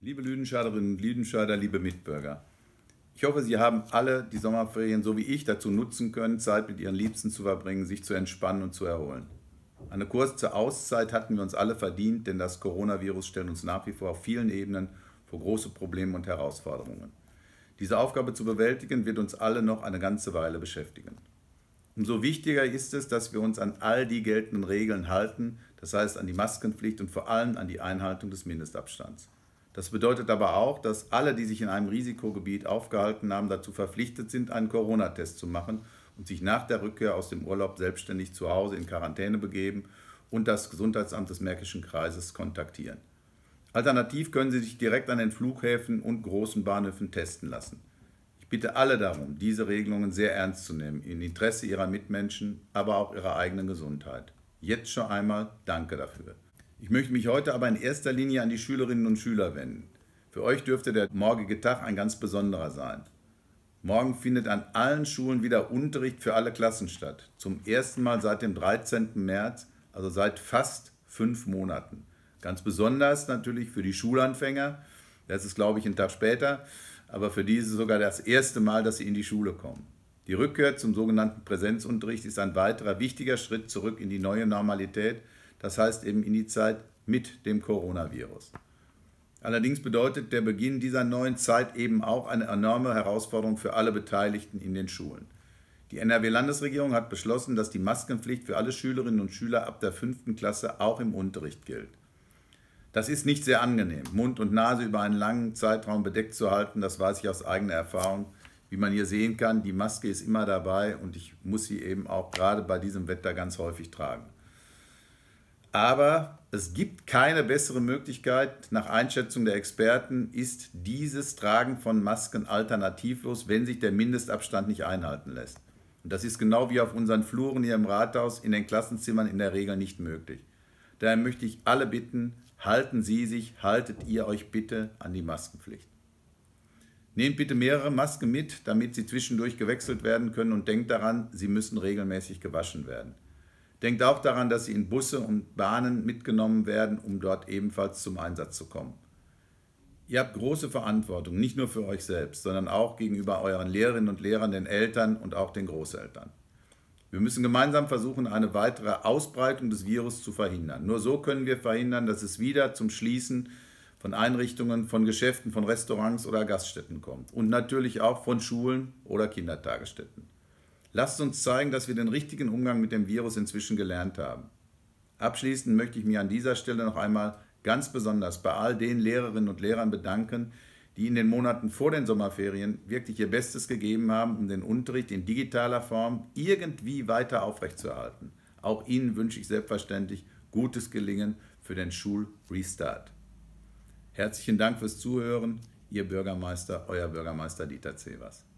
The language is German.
Liebe Lüdenscheiderinnen und Lüdenscheider, liebe Mitbürger, ich hoffe, Sie haben alle die Sommerferien so wie ich dazu nutzen können, Zeit mit Ihren Liebsten zu verbringen, sich zu entspannen und zu erholen. Eine kurze Auszeit hatten wir uns alle verdient, denn das Coronavirus stellt uns nach wie vor auf vielen Ebenen vor große Probleme und Herausforderungen. Diese Aufgabe zu bewältigen wird uns alle noch eine ganze Weile beschäftigen. Umso wichtiger ist es, dass wir uns an all die geltenden Regeln halten, das heißt an die Maskenpflicht und vor allem an die Einhaltung des Mindestabstands. Das bedeutet aber auch, dass alle, die sich in einem Risikogebiet aufgehalten haben, dazu verpflichtet sind, einen Corona-Test zu machen und sich nach der Rückkehr aus dem Urlaub selbstständig zu Hause in Quarantäne begeben und das Gesundheitsamt des Märkischen Kreises kontaktieren. Alternativ können Sie sich direkt an den Flughäfen und großen Bahnhöfen testen lassen. Ich bitte alle darum, diese Regelungen sehr ernst zu nehmen, im Interesse Ihrer Mitmenschen, aber auch Ihrer eigenen Gesundheit. Jetzt schon einmal danke dafür. Ich möchte mich heute aber in erster Linie an die Schülerinnen und Schüler wenden. Für euch dürfte der morgige Tag ein ganz besonderer sein. Morgen findet an allen Schulen wieder Unterricht für alle Klassen statt. Zum ersten Mal seit dem 13. März, also seit fast fünf Monaten. Ganz besonders natürlich für die Schulanfänger. Das ist, glaube ich, ein Tag später. Aber für diese sogar das erste Mal, dass sie in die Schule kommen. Die Rückkehr zum sogenannten Präsenzunterricht ist ein weiterer wichtiger Schritt zurück in die neue Normalität, das heißt eben in die Zeit mit dem Coronavirus. Allerdings bedeutet der Beginn dieser neuen Zeit eben auch eine enorme Herausforderung für alle Beteiligten in den Schulen. Die NRW-Landesregierung hat beschlossen, dass die Maskenpflicht für alle Schülerinnen und Schüler ab der fünften Klasse auch im Unterricht gilt. Das ist nicht sehr angenehm, Mund und Nase über einen langen Zeitraum bedeckt zu halten, das weiß ich aus eigener Erfahrung. Wie man hier sehen kann, die Maske ist immer dabei und ich muss sie eben auch gerade bei diesem Wetter ganz häufig tragen. Aber es gibt keine bessere Möglichkeit, nach Einschätzung der Experten ist dieses Tragen von Masken alternativlos, wenn sich der Mindestabstand nicht einhalten lässt. Und das ist genau wie auf unseren Fluren hier im Rathaus, in den Klassenzimmern in der Regel nicht möglich. Daher möchte ich alle bitten, halten Sie sich, haltet ihr euch bitte an die Maskenpflicht. Nehmt bitte mehrere Masken mit, damit sie zwischendurch gewechselt werden können und denkt daran, sie müssen regelmäßig gewaschen werden. Denkt auch daran, dass sie in Busse und Bahnen mitgenommen werden, um dort ebenfalls zum Einsatz zu kommen. Ihr habt große Verantwortung, nicht nur für euch selbst, sondern auch gegenüber euren Lehrerinnen und Lehrern, den Eltern und auch den Großeltern. Wir müssen gemeinsam versuchen, eine weitere Ausbreitung des Virus zu verhindern. Nur so können wir verhindern, dass es wieder zum Schließen von Einrichtungen, von Geschäften, von Restaurants oder Gaststätten kommt. Und natürlich auch von Schulen oder Kindertagesstätten. Lasst uns zeigen, dass wir den richtigen Umgang mit dem Virus inzwischen gelernt haben. Abschließend möchte ich mich an dieser Stelle noch einmal ganz besonders bei all den Lehrerinnen und Lehrern bedanken, die in den Monaten vor den Sommerferien wirklich ihr Bestes gegeben haben, um den Unterricht in digitaler Form irgendwie weiter aufrechtzuerhalten. Auch Ihnen wünsche ich selbstverständlich gutes Gelingen für den Schulrestart. Herzlichen Dank fürs Zuhören. Ihr Bürgermeister, euer Bürgermeister Dieter Zevers.